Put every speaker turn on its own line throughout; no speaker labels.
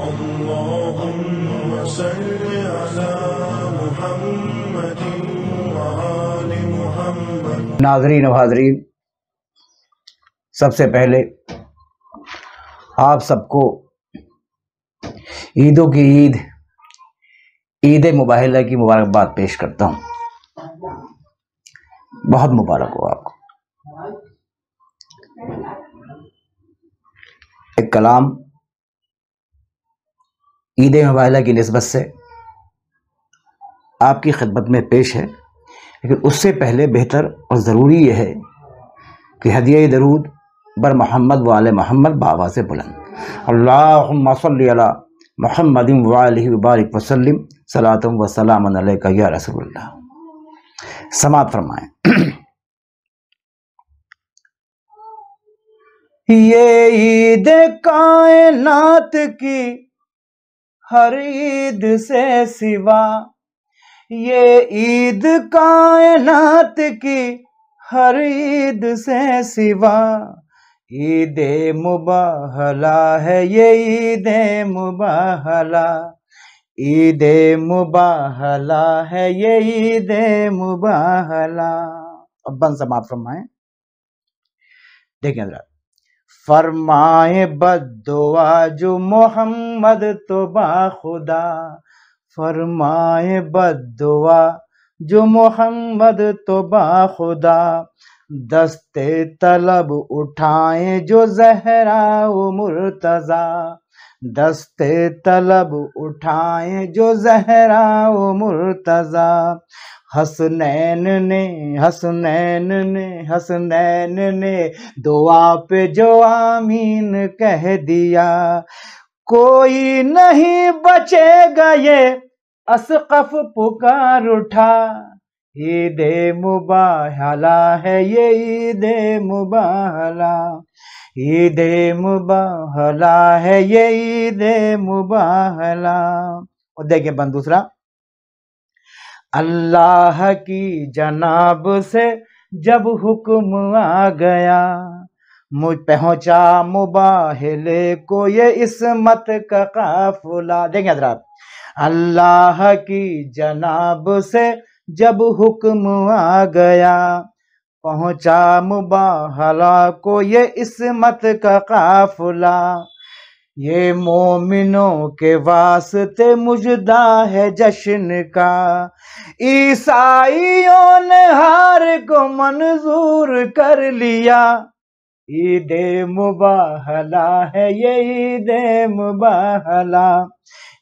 اللهم नाजरीन हाजरीन सबसे पहले आप सबको ईदों की ईद ईद मुबाहला की मुबारकबाद पेश करता हूँ बहुत मुबारक हो आपको एक कलाम ईद मुबाला की नस्बत से आपकी खदमत में पेश है लेकिन उससे पहले बेहतर और ज़रूरी यह है कि हदिया दरूद बर मोहम्मद वाल मोहम्मद बाबा से बुलंद अल्लाह महमद वालबारक वसलम सलातम वसलाम या रसोल्ला समात फरमाएँ ये ईद कायनात की हर ईद से सिवा ये ईद कायनात की हर ईद से सिवा ईद मुबाहला है ये ईद मुबाहला ईद मुबाहला है ये ईद मुबाहला अब बन समाप्त फरमाए देखें जरा फरमाए बदुआ जो मोहम्मद तो बाखुदा फरमाए बदुआ जो मोहम्मद तो बाखुदा दस्ते तलब उठाए जो जहरा वो मुर्तजा दस्ते तलब उठाए जो जहरा वो मुर्तजा हसनैन ने हसनैन ने हसनैन ने दुआ पे जो आमीन कह दिया कोई नहीं बचेगा ये असकफ पुकार उठा ईद मुबाहला है ये ईद मुबाहला ईद मुबाहला है ये ईद मुबाहला और देखिए बंद दूसरा अल्लाह की जनाब से जब हुक्म आ गया मुझ पहुंचा मुबाहले को ये इसमत का काफुला देखिए हजरात अल्लाह की जनाब से जब हुक्म आ गया पहुंचा मुबाहला को ये इसमत का काफला ये मोमिनों के वास्ते मुजदा है जश्न का ईसाइयों ने हार को मंजूर कर लिया ईद मुबाहला है ये ईद मुबाहला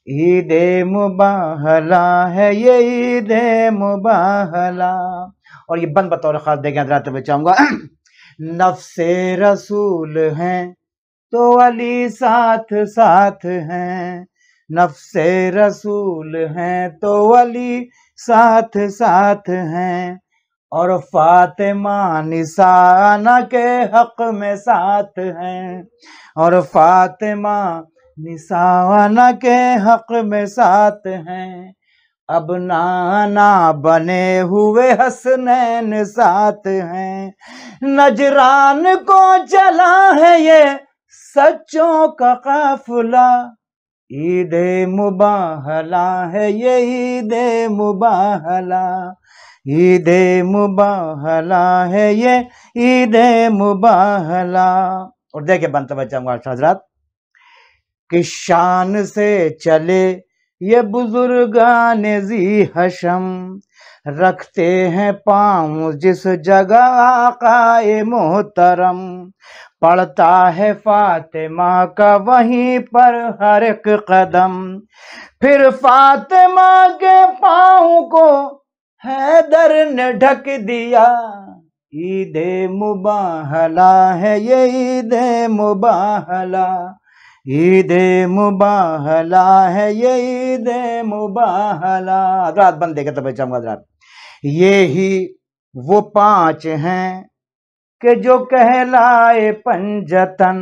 ईद मुबाहला है ये ईद मुबाहला और ये बंद बतौर खास देखें हजरात में चाहूंगा नफसे रसूल हैं तो अली साथ साथ हैं नफसे रसूल हैं तो अली साथ साथ हैं और फातिमा निसाना के हक में साथ हैं और फातिमा निशाना के हक में साथ हैं अब नाना बने हुए हसनैन साथ हैं नजरान को चला है ये सच्चों का काफुला ईद मुबाहला है ये ईद मुबाहला ईद मुबाहला है ये ईद मुबाहला और देखे बनते बच्चा हजरात कि शान से चले ये बुजुर्गान जी हशम रखते हैं पाँव जिस जगह आकाए मोहतरम पड़ता है फातिमा का वहीं पर हर एक कदम फिर फातिमा के पाँव को हैदर ने ढक दिया ईद मुबाहला है ये ईद मुबाहला ईद मुबाहला है ये ईद मुबाहला हजरात बंद देखे तब तो चम ये ही वो पांच हैं कि जो कहलाए पंजतन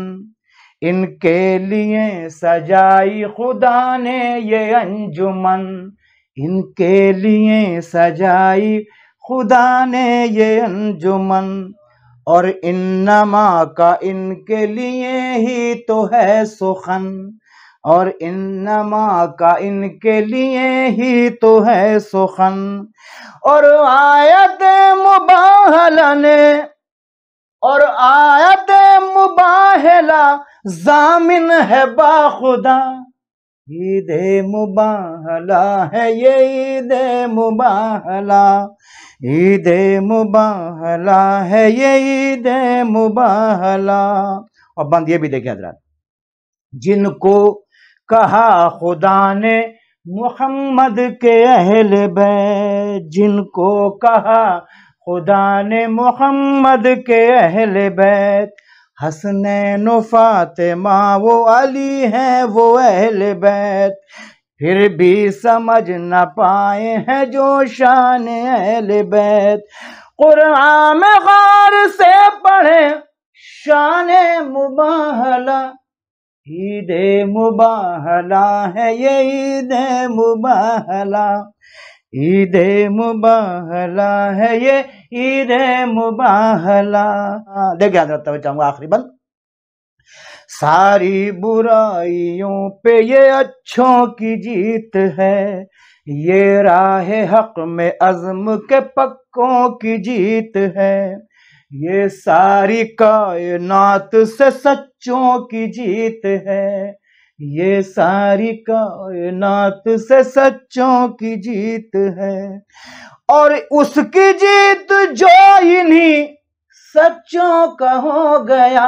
इनके लिए सजाई खुदा ने ये अंजुमन इनके लिए सजाई खुदा ने ये अंजुमन और इन्नमा का इनके लिए ही तो है सुखन और इन्नमा का इनके लिए ही तो है सुखन और आयत मुबाहला ने और आयत मुबाहला जामिन है बाखुदा ईद मुबाहला है ये ईद मुबाहला ईद मुबाहला है ये ईद मुबाहला और बंद ये भी देखे हजरा जिनको कहा खुदा ने मुहम्मद के अहल बैत जिनको कहा खुदा ने मुहम्मद के अहल बैत हसन माँ वो अली है वो अहल बैत फिर भी समझ न पाए हैं जो शान अहल बैत कुरान गार से पढ़े शान मुबाहला ईद मुबाहला है ये ईद मुबाहला ईद मुबाहला है ये ईद मुबाहला देख याद रखता आखिरी बंद सारी बुराइयों पे ये अच्छों की जीत है ये राह हक में अज़म के पक्कों की जीत है ये सारी कायनात से सच्चों की जीत है ये सारी कायनात से सच्चों की जीत है और उसकी जीत जो इन्हीं सच्चों का हो गया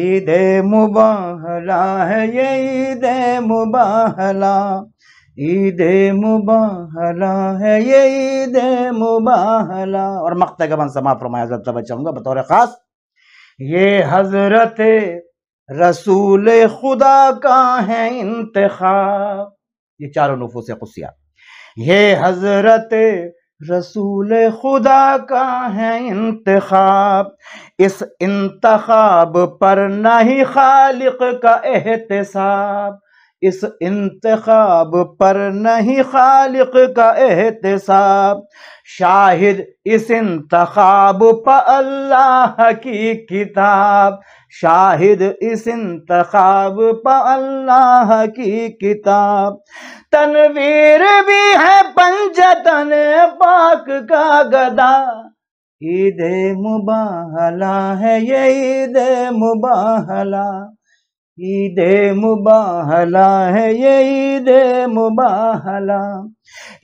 ईद मुबाहला है ये ईद मुबाहला ईद मुबाहला है ये ईद मुबाहला और मक्त का मन समाप्त फरमाया जब बतौर ख़ास ये हजरत रसूल खुदा का है इंतखा ये चारों नफूस खुशिया ये हजरत रसूल खुदा का है इंतखाब इस इंतखाब पर नहीं खालिक का एहतसाब इस इंतखाब पर नहीं खालिक का एहतसाब शाहिद इस इंतखाब पर अल्लाह की किताब शाहिद इस इंतखाब पर अल्लाह की किताब तनवीर भी है पंच कुरान पाक का गदा ईद मुबाहला है ये ईद मुबाहला ईद मुबाहला है ये ईद मुबाहला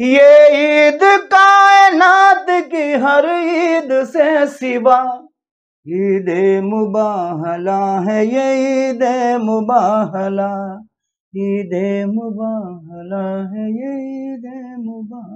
ये ईद कायनात की हर ईद से सिवा ईद मुबाहला है ये ईद मुबाहला ईद मुबाहला है ये ईद मुबाह